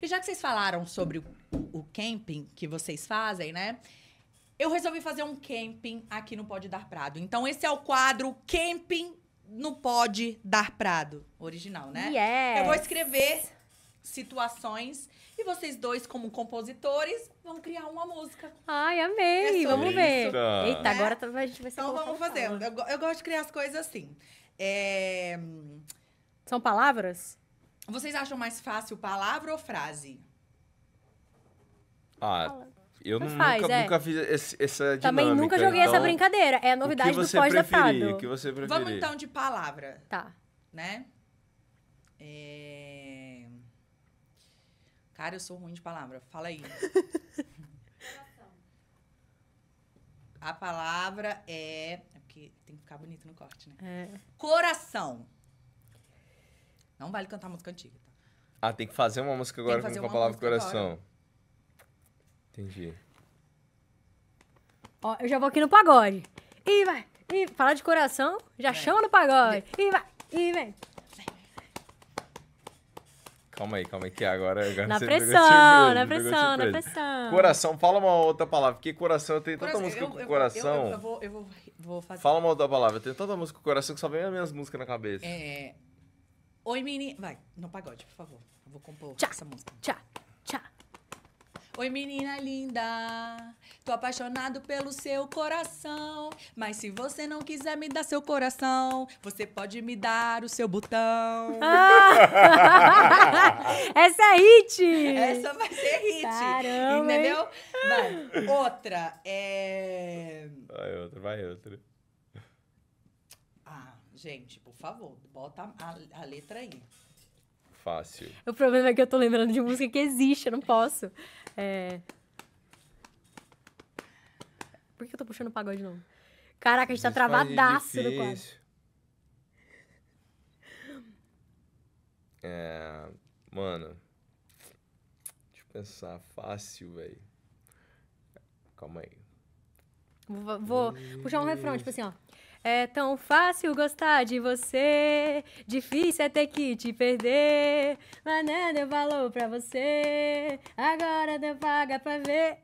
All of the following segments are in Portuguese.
E já que vocês falaram sobre o, camping que vocês fazem, né? Eu resolvi fazer um camping aqui no Pode Dar Prado. Então, esse é o quadro Camping no Pode Dar Prado. Original, né? Yes. Eu vou escrever situações e vocês dois, como compositores, vão criar uma música. Ai, amei! É vamos ver. Eita, né? agora a gente vai ser Então vamos fazer. Eu, eu, gosto de criar as coisas assim. É... São palavras? Vocês acham mais fácil palavra ou frase? Ah, eu Mas nunca, é. nunca fiz esse, essa dinâmica. Também nunca joguei então, essa brincadeira. É a novidade do pós-datado. da O que você preferir? Vamos então de palavra. Tá. Né? É... Cara, eu sou ruim de palavra. Fala aí. a palavra é... é... Porque tem que ficar bonito no corte, né? É. Coração. Não vale cantar música antiga, tá? Ah, tem que fazer uma música agora com a palavra coração. Agora. Entendi. Ó, eu já vou aqui no pagode. E vai, e falar de coração, já é. chama no pagode. E vai, e vem. Calma aí, calma aí, que agora... agora na pressão, na pressão, na pressão. Coração, fala uma outra palavra, porque coração, eu tenho coração, tanta música eu, com eu, coração. Eu, eu, vou, eu vou, vou fazer. Fala uma outra palavra, eu tenho tanta música com coração que só vem as minhas músicas na cabeça. É, Oi, menina. Vai, no pagode, por favor. Eu vou compor tchá, essa música. Tchá, tchá. Oi, menina linda. Tô apaixonado pelo seu coração. Mas se você não quiser me dar seu coração, você pode me dar o seu botão. Ah! essa é hit! Essa vai ser hit. Caramba, Entendeu? Hein? Vai. Outra. É... Vai outra, vai outra. Gente, por favor, bota a, a letra aí. Fácil. O problema é que eu tô lembrando de música que existe, eu não posso. É... Por que eu tô puxando o pagode não? Caraca, a gente tá travadaço no quadro. É. Mano. Deixa eu pensar. Fácil, velho. Calma aí. Vou, vou puxar um refrão, tipo assim, ó. É tão fácil gostar de você, difícil é ter que te perder. Mané deu valor pra você, agora deu vaga pra ver.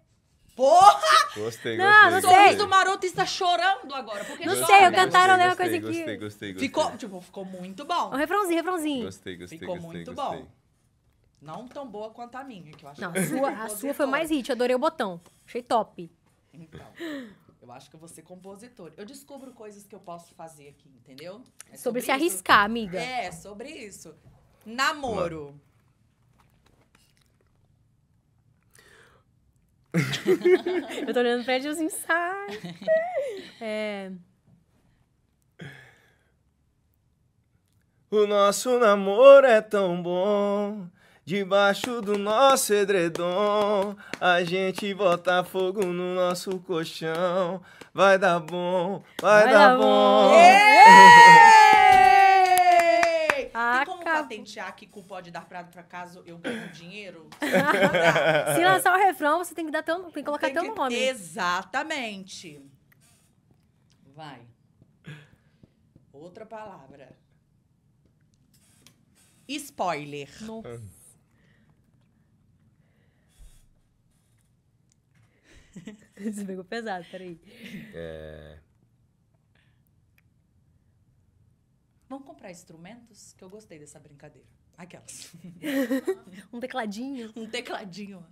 Porra! Gostei, gostei. Não, não gostei. sei. do maroto está chorando agora. Porque não sei, eu cantaram né, uma coisa aqui. Gostei, gostei, gostei. Ficou, tipo, ficou muito bom. Um refrãozinho, refrãozinho. Gostei, gostei, Ficou gostei, muito gostei. bom. Não tão boa quanto a minha, que eu acho. Não, a sua, a sua foi mais hit, adorei o botão. Achei top. Então. Eu acho que eu vou ser compositor. Eu descubro coisas que eu posso fazer aqui, entendeu? É sobre, sobre, se isso. arriscar, amiga. É, sobre isso. Namoro. eu tô olhando pra ele assim, É... O nosso namoro é tão bom. Debaixo do nosso edredom, a gente bota fogo no nosso colchão. Vai dar bom, vai, vai dar, dar, bom. bom. Yeah! Tem como patentear que cu pode dar prato pra caso eu ganho dinheiro? Se lançar o refrão, você tem que, dar teu, tem que colocar tem teu que... nome. Exatamente. Vai. Outra palavra. Spoiler. Nossa. Você pegou pesado, peraí. É... Vamos comprar instrumentos? Que eu gostei dessa brincadeira. Aquelas. um tecladinho. Um tecladinho.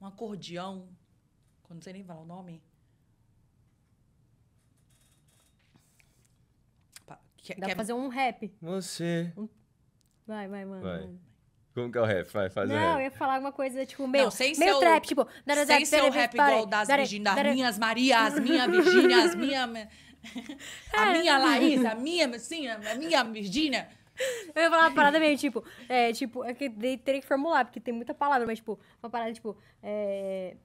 Um acordeão. Quando não sei nem falar o nome. Dá quer... pra fazer um rap. Você. Um... Vai, vai, mano. Vai. mano. Como que é o rap? Vai, fazer? não, rap. eu ia falar alguma coisa, tipo, meio, não, sem meio seu, trap, tipo... Sem ser o rap igual das, Maria, das minhas Marias, minha Virgínia, as minha... É. A minha Laís, a minha, assim, a minha Virgínia. Eu ia falar uma parada meio, tipo... É, tipo, é que teria que formular, porque tem muita palavra, mas, tipo, uma parada, tipo... É,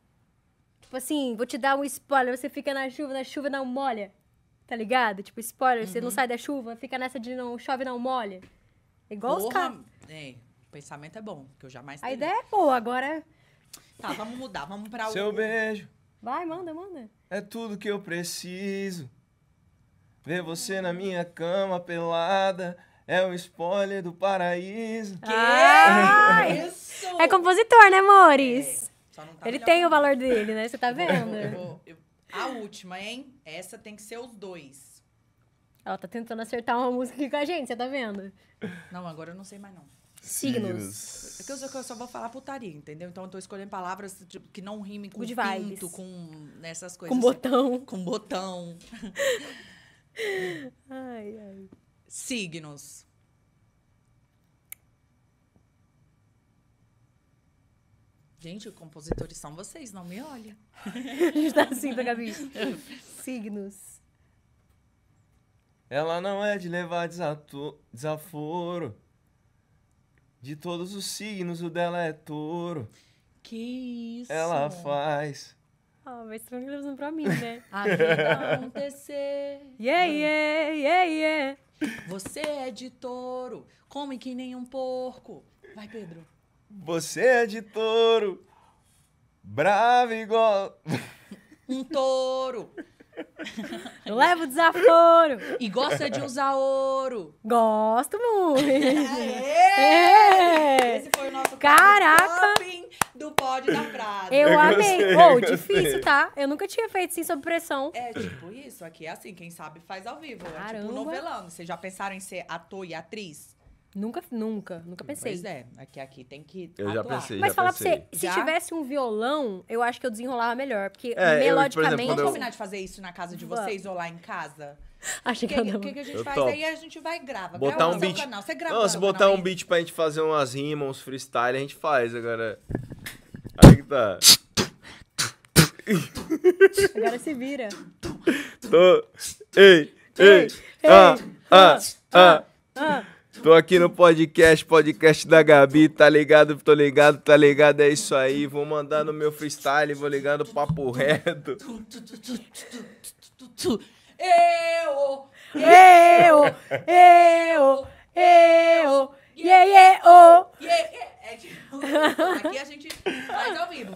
tipo assim, vou te dar um spoiler, você fica na chuva, na chuva não molha. Tá ligado? Tipo, spoiler, uhum. você não uhum. sai da chuva, fica nessa de não chove, não molha. igual Porra, os caras. É. O pensamento é bom, que eu jamais A ideia é boa, agora é... Tá, vamos mudar, vamos pra Seu beijo. Vai, manda, manda. É tudo que eu preciso. Ver você na minha cama pelada é um spoiler do paraíso. Que ah, isso? É compositor, né, Mores? É. Tá Ele tem o valor dele, né? Você tá vendo? Eu vou, eu vou, eu... A última, hein? Essa tem que ser os dois. Ela tá tentando acertar uma música aqui com a gente, você tá vendo? Não, agora eu não sei mais não. Signos. É que eu, só, vou falar putaria, entendeu? Então eu tô escolhendo palavras tipo, que não rimem com Good pinto, com nessas coisas. Com botão. Com botão. ai, ai. Signos. Gente, compositores são vocês, não me olha. a gente tá assim, tá, Gabi? Signos. Ela não é de levar desatu... desaforo. De todos os signos, o dela é touro. Que isso! Ela faz. Ah, mas tá estão pra mim, né? A vida acontecer. Yeah, yeah, yeah, yeah. Você é de touro, come que nem um porco. Vai, Pedro. Você é de touro, bravo igual. Um touro. Leva o desaforo! E gosta de usar ouro! Gosto muito! Aê! É. Esse foi o nosso Caraca! do pódio da Prada. Eu, eu amei. Gostei, oh, difícil, tá? Eu nunca tinha feito assim sob pressão. É tipo isso, aqui é assim, quem sabe faz ao vivo. Caramba. É tipo novelando. Vocês já pensaram em ser ator e atriz? Nunca, nunca, nunca pensei. Pois é, aqui, aqui tem que. Eu atuar. já pensei. Mas já falar pensei. pra você, se já? tivesse um violão, eu acho que eu desenrolava melhor. Porque é, melodicamente. Vamos eu... combinar de fazer isso na casa de vocês ou lá em casa? Acho que, que, que, que a gente eu faz? Aí a gente vai e grava. Botar grava um beat. Canal. Você grava Não, se botar canal, um é beat pra gente fazer umas rimas, uns freestyle, a gente faz agora. Aí que tá. Agora se vira. Tô. Ei, ei, ei, ah, ah, ah. ah. ah. ah. Tô aqui no podcast, podcast da Gabi, tá ligado? Tô ligado, tá ligado, é isso aí. Vou mandar no meu freestyle, vou ligando papo reto. Eu, eu, eu, eu, yeah, yeah, oh. Aqui a gente faz ao vivo.